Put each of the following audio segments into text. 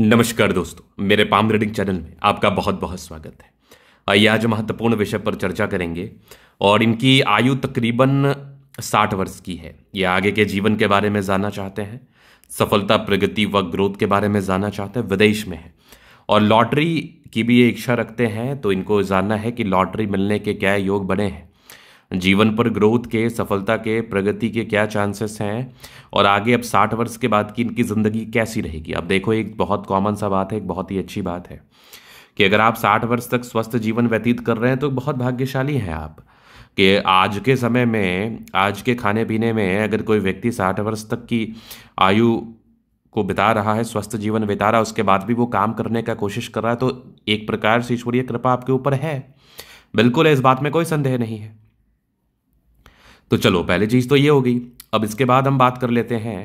नमस्कार दोस्तों मेरे पाम रीडिंग चैनल में आपका बहुत बहुत स्वागत है आइए आज महत्वपूर्ण विषय पर चर्चा करेंगे और इनकी आयु तकरीबन साठ वर्ष की है ये आगे के जीवन के बारे में जानना चाहते हैं सफलता प्रगति व ग्रोथ के बारे में जानना चाहते हैं विदेश में है और लॉटरी की भी ये इच्छा रखते हैं तो इनको जानना है कि लॉटरी मिलने के क्या योग बने हैं जीवन पर ग्रोथ के सफलता के प्रगति के क्या चांसेस हैं और आगे अब साठ वर्ष के बाद की इनकी ज़िंदगी कैसी रहेगी अब देखो एक बहुत कॉमन सा बात है एक बहुत ही अच्छी बात है कि अगर आप साठ वर्ष तक स्वस्थ जीवन व्यतीत कर रहे हैं तो बहुत भाग्यशाली हैं आप कि आज के समय में आज के खाने पीने में अगर कोई व्यक्ति साठ वर्ष तक की आयु को बिता रहा है स्वस्थ जीवन बिता रहा है उसके बाद भी वो काम करने का कोशिश कर रहा है तो एक प्रकार से ईश्वरीय कृपा आपके ऊपर है बिल्कुल इस बात में कोई संदेह नहीं है तो चलो पहली चीज़ तो ये हो गई अब इसके बाद हम बात कर लेते हैं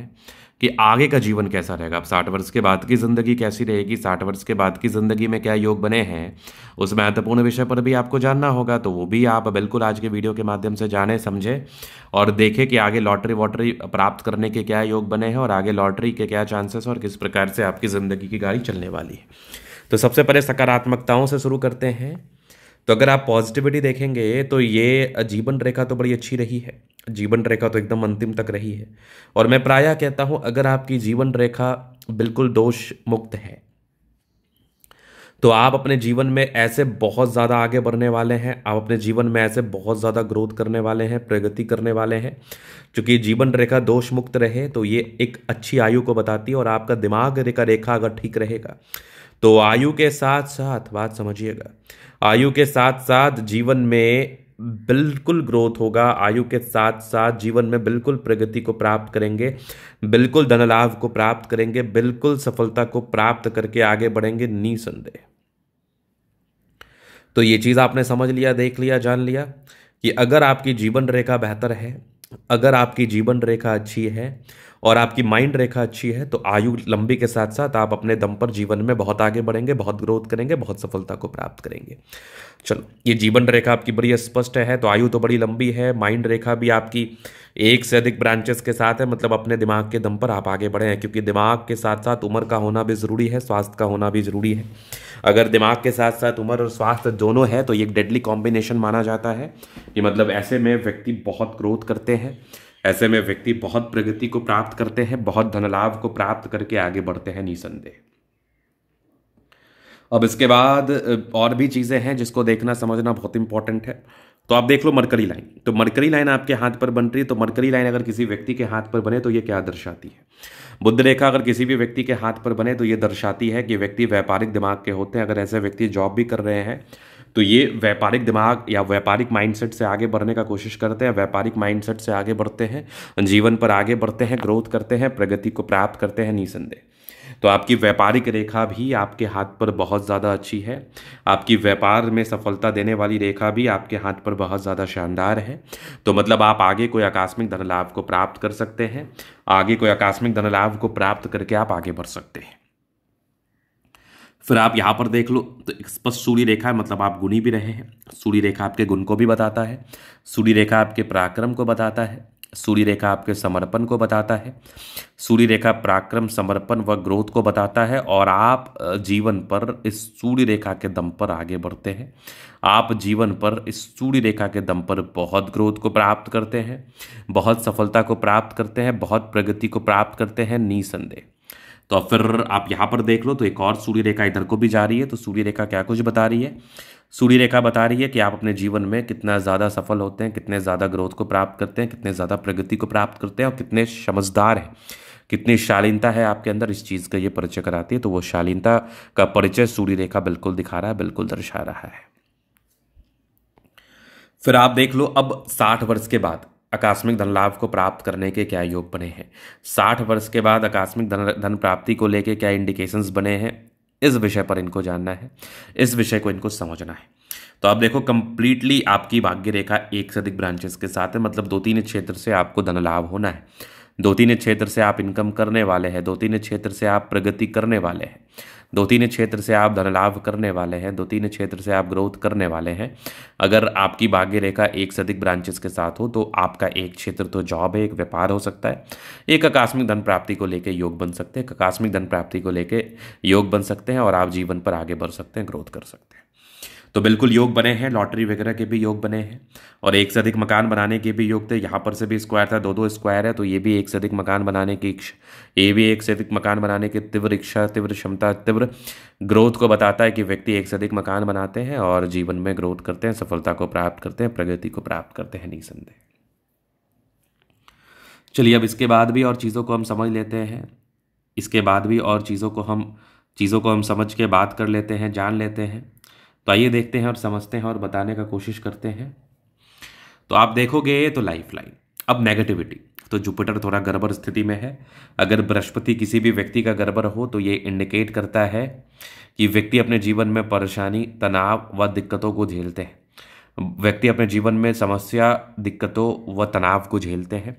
कि आगे का जीवन कैसा रहेगा अब साठ वर्ष के बाद की ज़िंदगी कैसी रहेगी साठ वर्ष के बाद की ज़िंदगी में क्या योग बने हैं उस महत्वपूर्ण विषय पर भी आपको जानना होगा तो वो भी आप बिल्कुल आज के वीडियो के माध्यम से जाने समझें और देखें कि आगे लॉटरी वॉटरी प्राप्त करने के क्या योग बने हैं और आगे लॉटरी के क्या चांसेस और किस प्रकार से आपकी ज़िंदगी की गाड़ी चलने वाली है तो सबसे पहले सकारात्मकताओं से शुरू करते हैं तो अगर आप पॉजिटिविटी देखेंगे तो ये जीवन रेखा तो बड़ी अच्छी रही है जीवन रेखा तो एकदम अंतिम तक रही है और मैं प्रायः कहता हूं अगर आपकी जीवन रेखा बिल्कुल दोष मुक्त है तो आप अपने जीवन में ऐसे बहुत ज़्यादा आगे बढ़ने वाले हैं आप अपने जीवन में ऐसे बहुत ज़्यादा ग्रोथ करने वाले हैं प्रगति करने वाले हैं क्योंकि जीवन रेखा दोष मुक्त रहे तो ये एक अच्छी आयु को बताती है और आपका दिमाग रेखा रेखा अगर ठीक रहेगा तो आयु के साथ साथ बात समझिएगा आयु के साथ साथ जीवन में बिल्कुल ग्रोथ होगा आयु के साथ साथ जीवन में बिल्कुल प्रगति को प्राप्त करेंगे बिल्कुल धन लाभ को प्राप्त करेंगे बिल्कुल सफलता को प्राप्त करके आगे बढ़ेंगे निसंदेह तो ये चीज़ आपने समझ लिया देख लिया जान लिया कि अगर आपकी जीवन रेखा बेहतर है अगर आपकी जीवन रेखा अच्छी है और आपकी माइंड रेखा अच्छी है तो आयु लंबी के साथ साथ आप अपने दम पर जीवन में बहुत आगे बढ़ेंगे बहुत ग्रोथ करेंगे बहुत सफलता को प्राप्त करेंगे चलो ये जीवन रेखा आपकी बड़ी स्पष्ट है तो आयु तो बड़ी लंबी है माइंड रेखा भी आपकी एक से अधिक ब्रांचेस के साथ है मतलब अपने दिमाग के दम पर आप आगे बढ़े हैं क्योंकि दिमाग के साथ साथ उम्र का होना भी ज़रूरी है स्वास्थ्य का होना भी ज़रूरी है अगर दिमाग के साथ साथ उम्र और स्वास्थ्य दोनों है तो ये एक डेडली कॉम्बिनेशन माना जाता है कि मतलब ऐसे में व्यक्ति बहुत ग्रोथ करते हैं ऐसे में व्यक्ति बहुत प्रगति को प्राप्त करते हैं बहुत धनलाभ को प्राप्त करके आगे बढ़ते हैं निसंदेह अब इसके बाद और भी चीज़ें हैं जिसको देखना समझना बहुत इंपॉर्टेंट है तो आप देख लो मरकरी लाइन तो मरकरी लाइन आपके हाथ पर बन रही है तो मरकरी लाइन अगर किसी व्यक्ति के हाथ पर बने तो ये क्या दर्शाती है बुद्ध रेखा अगर किसी भी व्यक्ति के हाथ पर बने तो ये दर्शाती है कि व्यक्ति व्यापारिक दिमाग के होते हैं अगर ऐसे व्यक्ति जॉब भी कर रहे हैं तो ये व्यापारिक दिमाग या व्यापारिक माइंडसेट से आगे बढ़ने का कोशिश करते हैं व्यापारिक माइंडसेट से आगे बढ़ते हैं जीवन पर आगे बढ़ते हैं ग्रोथ करते हैं प्रगति को प्राप्त करते हैं निसंदेह तो आपकी व्यापारिक रेखा भी आपके हाथ पर बहुत ज़्यादा अच्छी है आपकी व्यापार में सफलता देने वाली रेखा भी आपके हाथ पर बहुत ज़्यादा शानदार है तो मतलब आप आगे कोई आकस्मिक धनलाभ को प्राप्त कर सकते हैं आगे कोई आकस्मिक धनलाभ को प्राप्त करके आप आगे बढ़ सकते हैं फिर आप यहाँ पर देख लो तो स्पष्ट सूर्य रेखा है मतलब आप गुणी भी रहे हैं सूर्य रेखा आपके गुण को भी बताता है सूर्य रेखा आपके पराक्रम को बताता है सूर्य रेखा आपके समर्पण को बताता है सूर्य रेखा पराक्रम समर्पण व ग्रोथ को बताता है और आप जीवन पर इस सूर्य रेखा के दम पर आगे बढ़ते हैं आप जीवन पर इस सूर्य रेखा के दम पर बहुत ग्रोथ को प्राप्त करते हैं बहुत सफलता को प्राप्त करते हैं बहुत प्रगति को प्राप्त करते हैं निसंदेह तो फिर आप यहाँ पर देख लो तो एक और सूर्य रेखा इधर को भी जा रही है तो सूर्य रेखा क्या कुछ बता रही है सूर्य रेखा बता रही है कि आप अपने जीवन में कितना ज़्यादा सफल होते हैं कितने ज़्यादा ग्रोथ को प्राप्त करते हैं कितने ज़्यादा प्रगति को प्राप्त करते हैं और कितने समझदार हैं कितनी शालीनता है आपके अंदर इस चीज़ का ये परिचय कराती है तो वो शालीनता का परिचय सूर्य रेखा बिल्कुल दिखा रहा है बिल्कुल दर्शा रहा है फिर आप देख लो अब साठ वर्ष के बाद आकस्मिक धन लाभ को प्राप्त करने के क्या योग बने हैं साठ वर्ष के बाद आकस्मिक धन धन प्राप्ति को लेके क्या इंडिकेशंस बने हैं इस विषय पर इनको जानना है इस विषय को इनको समझना है तो आप देखो कंप्लीटली आपकी भाग्य रेखा एक से अधिक ब्रांचेस के साथ है मतलब दो तीन क्षेत्र से आपको धन लाभ होना है दो तीन क्षेत्र से आप इनकम करने वाले हैं दो तीन क्षेत्र से आप प्रगति करने वाले हैं दो तीन क्षेत्र से आप धन लाभ करने वाले हैं दो तीन क्षेत्र से आप ग्रोथ करने वाले हैं अगर आपकी भाग्य रेखा एक से अधिक ब्रांचेस के साथ हो तो आपका एक क्षेत्र तो जॉब है एक व्यापार हो सकता है एक आकस्मिक धन प्राप्ति को लेकर योग बन सकते हैं आकस्मिक धन प्राप्ति को लेकर योग बन सकते हैं और आप जीवन पर आगे बढ़ सकते हैं ग्रोथ कर सकते हैं तो बिल्कुल योग बने हैं लॉटरी वगैरह के भी योग बने हैं और एक से अधिक मकान बनाने के भी योग थे यहाँ पर से भी स्क्वायर था दो दो स्क्वायर है तो ये भी एक से अधिक मकान बनाने की ये भी एक से अधिक मकान बनाने की तीव्र इच्छा तीव्र क्षमता तीव्र ग्रोथ को बताता है कि व्यक्ति एक से अधिक मकान बनाते हैं और जीवन में ग्रोथ करते हैं सफलता को प्राप्त करते हैं प्रगति को प्राप्त करते हैं निसंदेह चलिए अब इसके बाद भी और चीज़ों को हम समझ लेते हैं इसके बाद भी और चीज़ों को हम चीज़ों को हम समझ के बात कर लेते हैं जान लेते हैं तो आइए देखते हैं और समझते हैं और बताने का कोशिश करते हैं तो आप देखोगे तो लाइफ लाइन अब नेगेटिविटी तो जुपिटर थोड़ा गड़बड़ स्थिति में है अगर बृहस्पति किसी भी व्यक्ति का गड़बड़ हो तो ये इंडिकेट करता है कि व्यक्ति अपने जीवन में परेशानी तनाव व दिक्कतों को झेलते हैं व्यक्ति अपने जीवन में समस्या दिक्कतों व तनाव को झेलते हैं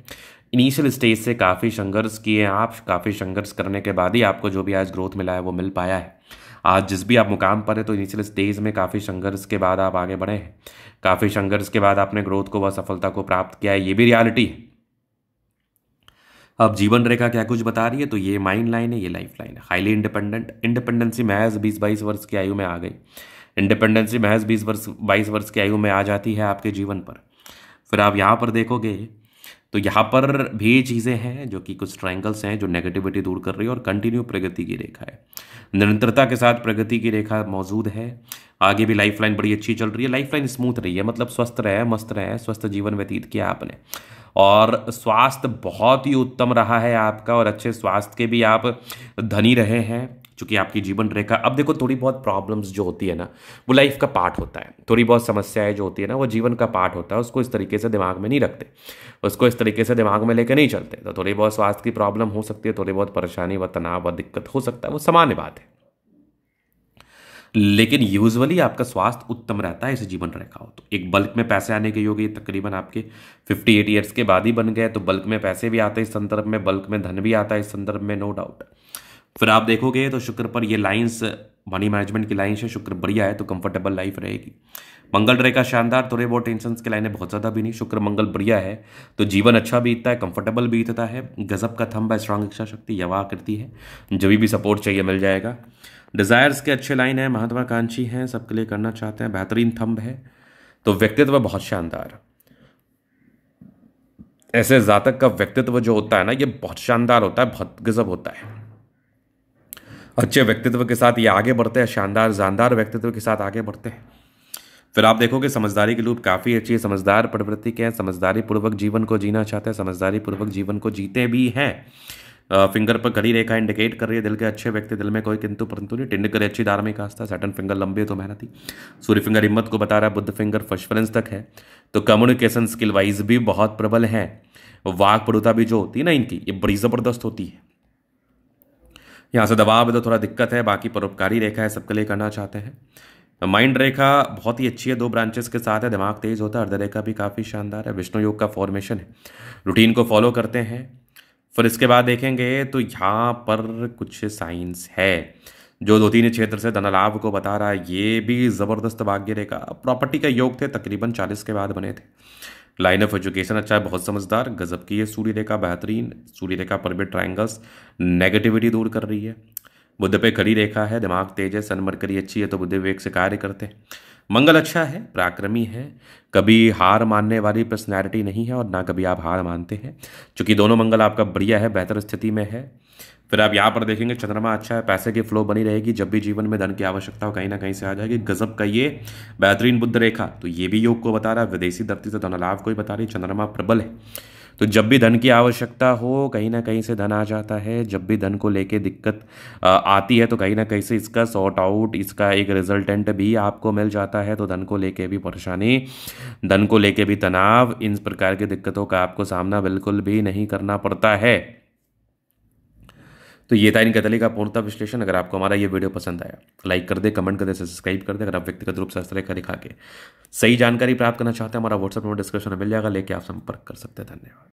इनिशियल स्टेज से काफ़ी संघर्ष किए आप काफ़ी संघर्ष करने के बाद ही आपको जो भी आज ग्रोथ मिला है वो मिल पाया है आज जिस भी आप मुकाम पर है तो इनिशियल स्टेज में काफ़ी संघर्ष के बाद आप आगे बढ़े हैं काफ़ी संघर्ष के बाद आपने ग्रोथ को व सफलता को प्राप्त किया है ये भी रियालिटी है अब जीवन रेखा क्या कुछ बता रही है तो ये माइंड लाइन है ये लाइफ लाइन है हाईली इंडिपेंडेंट इंडिपेंडेंसी महज बीस बाईस वर्ष की आयु में आ गई इंडिपेंडेंसी महज बीस वर्ष बाईस वर्ष की आयु में आ जाती है आपके जीवन पर फिर आप यहाँ पर देखोगे तो यहाँ पर भी चीज़ें हैं जो कि कुछ ट्राइंगल्स हैं जो नेगेटिविटी दूर कर रही है और कंटिन्यू प्रगति की रेखा है निरंतरता के साथ प्रगति की रेखा मौजूद है आगे भी लाइफ लाइन बड़ी अच्छी चल रही है लाइफ लाइन स्मूथ रही है मतलब स्वस्थ रहे मस्त रहे स्वस्थ जीवन व्यतीत किया आपने और स्वास्थ्य बहुत ही उत्तम रहा है आपका और अच्छे स्वास्थ्य के भी आप धनी रहे हैं चूँकि आपकी जीवन रेखा अब देखो थोड़ी बहुत प्रॉब्लम्स जो होती है ना वो लाइफ का पार्ट होता है थोड़ी बहुत समस्याएं जो होती है ना वो जीवन का पार्ट होता है उसको इस तरीके से दिमाग में नहीं रखते उसको इस तरीके से दिमाग में लेकर नहीं चलते तो थोड़ी बहुत स्वास्थ्य की प्रॉब्लम हो सकती है थोड़ी बहुत परेशानी व तनाव व दिक्कत हो सकता है वो सामान्य बात है लेकिन यूजुअली आपका स्वास्थ्य उत्तम रहता है इसे जीवन रेखा हो तो एक बल्क में पैसे आने के योग ये तकरीबन आपके 58 एट ईयर्स के बाद ही बन गए तो बल्क में पैसे भी आते हैं इस संदर्भ में बल्क में धन भी आता है इस संदर्भ में नो डाउट फिर आप देखोगे तो शुक्र पर ये लाइन्स मनी मैनेजमेंट की लाइन्स है शुक्र बढ़िया है तो कंफर्टेबल लाइफ रहेगी मंगल रहेगा शानदार थोड़े बहुत टेंशन की लाइनें बहुत ज़्यादा भी नहीं शुक्र मंगल बढ़िया है तो जीवन अच्छा बीतता है कंफर्टेबल बीतता है गजब का थम्ब है स्ट्रांग इच्छा शक्ति यवा करती है जब भी सपोर्ट चाहिए मिल जाएगा डिज़ायर्स के अच्छे लाइन है महत्वाकांक्षी हैं सबके लिए करना चाहते हैं बेहतरीन थम्ब है तो व्यक्तित्व बहुत शानदार ऐसे जातक का व्यक्तित्व जो होता है ना ये बहुत शानदार होता है बहुत गजब होता है अच्छे व्यक्तित्व के साथ ये आगे बढ़ते हैं शानदार जानदार व्यक्तित्व के साथ आगे बढ़ते हैं फिर आप देखोगे समझदारी के लूप काफ़ी अच्छी है समझदार प्रवृत्ति के हैं समझदारी पूर्वक जीवन को जीना चाहते हैं समझदारी पूर्वक जीवन को जीते भी हैं फिंगर पर कड़ी रेखा इंडिकेट कर रही है दिल के अच्छे व्यक्ति दिल में कोई किंतु परंतु नहीं टिंड करे अच्छी धार्मिक आस्था सेटन फिंगर लंबी है तो मेहनती सूर्य फिंगर हिम्मत को बता रहा है बुद्ध फिंगर फर्स्ट तक है तो कम्युनिकेशन स्किल वाइज भी बहुत प्रबल है वाक प्रभुता भी जो होती है ना इनकी ये बड़ी ज़बरदस्त होती है यहाँ से दबाव है तो थोड़ा दिक्कत है बाकी परोपकारी रेखा है सबके लिए करना चाहते हैं माइंड रेखा बहुत ही अच्छी है दो ब्रांचेस के साथ है दिमाग तेज होता है अर्ध रेखा भी काफ़ी शानदार है विष्णु योग का फॉर्मेशन है रूटीन को फॉलो करते हैं फिर इसके बाद देखेंगे तो यहाँ पर कुछ साइंस है जो दो तीन क्षेत्र से धनलाभ को बता रहा है ये भी ज़बरदस्त भाग्य रेखा प्रॉपर्टी का योग थे तकरीबन चालीस के बाद बने थे लाइन ऑफ एजुकेशन अच्छा है बहुत समझदार गजब की है सूर्य रेखा बेहतरीन सूर्य रेखा पर भी ट्राइंगल्स नेगेटिविटी दूर कर रही है बुद्ध पे खड़ी रेखा है दिमाग तेज है सनमरकरी अच्छी है तो बुद्ध विवेक से कार्य करते हैं मंगल अच्छा है पराक्रमी है कभी हार मानने वाली पर्सनैलिटी नहीं है और ना कभी आप हार मानते हैं चूँकि दोनों मंगल आपका बढ़िया है बेहतर स्थिति में है फिर आप यहाँ पर देखेंगे चंद्रमा अच्छा है पैसे की फ्लो बनी रहेगी जब भी जीवन में धन की आवश्यकता हो कहीं ना कहीं से आ जाएगी गजब का ये बेहतरीन बुद्ध रेखा तो ये भी योग को बता रहा है विदेशी धरती से धनलाभ को ही बता रही चंद्रमा प्रबल है तो जब भी धन की आवश्यकता हो कहीं ना कहीं से धन आ जाता है जब भी धन को लेके दिक्कत आती है तो कहीं ना कहीं से इसका सॉर्ट आउट इसका एक रिजल्टेंट भी आपको मिल जाता है तो धन को लेके भी परेशानी धन को लेके भी तनाव इन प्रकार की दिक्कतों का आपको सामना बिल्कुल भी नहीं करना पड़ता है तो ये था इन का पूर्णता विश्लेषण अगर आपको हमारा ये वीडियो पसंद आया तो लाइक कर दे कमेंट कर दे सब्सक्राइब कर दे अगर आप व्यक्तिगत रूप से का दिखा के सही जानकारी प्राप्त करना चाहते हैं हमारा व्हाट्सअप नंबर डिस्क्रिप्शन में मिल जाएगा लेके आप संपर्क कर सकते हैं धन्यवाद